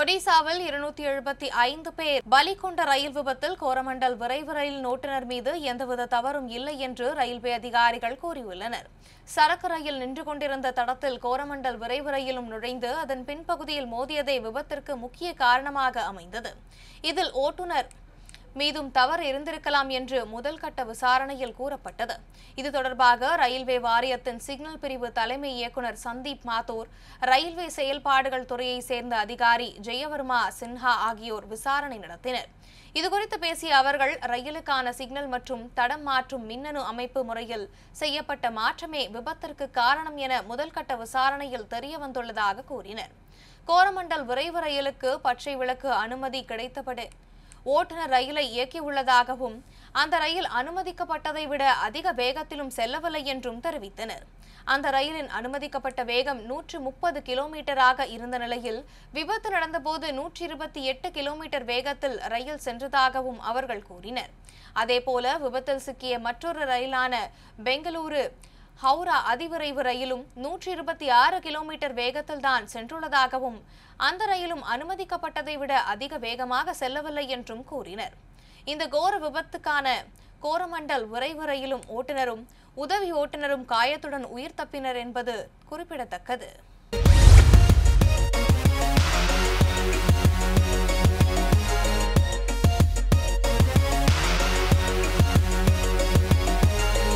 ஒடிசாவில் இருநூத்தி எழுபத்தி ஐந்து பேர் பலி கொண்ட ரயில் விபத்தில் கோரமண்டல் விரைவு ரயில் நோட்டுநர் மீது எந்தவித தவறும் இல்லை என்று ரயில்வே அதிகாரிகள் கூறியுள்ளனர் சரக்கு ரயில் நின்று கொண்டிருந்த தடத்தில் கோரமண்டல் விரைவு ரயிலும் நுழைந்து அதன் பின்பகுதியில் மோதியதே விபத்திற்கு முக்கிய காரணமாக அமைந்தது இதில் ஓட்டுநர் மீதும் தவறு இருந்திருக்கலாம் என்று முதல் கட்ட விசாரணையில் கூறப்பட்டது இது தொடர்பாக ரயில்வே வாரியத்தின் சிக்னல் பிரிவு தலைமை இயக்குநர் சந்தீப் மாத்தூர் ரயில்வே செயல்பாடுகள் துறையை சேர்ந்த அதிகாரி ஜெயவர்மா சின்ஹா ஆகியோர் விசாரணை நடத்தினர் இதுகுறித்து பேசிய அவர்கள் ரயிலுக்கான சிக்னல் மற்றும் தடம் மாற்றும் மின்னணு அமைப்பு முறையில் செய்யப்பட்ட மாற்றமே விபத்திற்கு காரணம் என முதல்கட்ட விசாரணையில் தெரியவந்துள்ளதாக கூறினர் கோரமண்டல் விரைவு ரயிலுக்கு பச்சை விளக்கு அனுமதி கிடைத்தபடி ஓட்டுநர் ரயிலை இயக்கியுள்ளதாகவும் அந்த ரயில் அனுமதிக்கப்பட்டதை விட அதிக வேகத்திலும் செல்லவில்லை என்றும் தெரிவித்தனர் அந்த ரயிலின் அனுமதிக்கப்பட்ட வேகம் நூற்று முப்பது கிலோமீட்டராக இருந்த நிலையில் விபத்து நடந்தபோது நூற்றி இருபத்தி எட்டு கிலோமீட்டர் வேகத்தில் ரயில் சென்றதாகவும் அவர்கள் கூறினர் அதேபோல விபத்தில் சிக்கிய மற்றொரு ரயிலான பெங்களூரு ஹவுரா அதிவிரைவு ரயிலும் நூற்றி இருபத்தி ஆறு கிலோமீட்டர் வேகத்தில் தான் சென்றுள்ளதாகவும் அந்த ரயிலும் அனுமதிக்கப்பட்டதை விட அதிக வேகமாக செல்லவில்லை என்றும் கூறினர் இந்த கோர விபத்துக்கான கோரமண்டல் விரைவு ரயிலும் ஓட்டுநரும் உதவி ஓட்டுநரும் காயத்துடன் உயிர் தப்பினர் என்பது குறிப்பிடத்தக்கது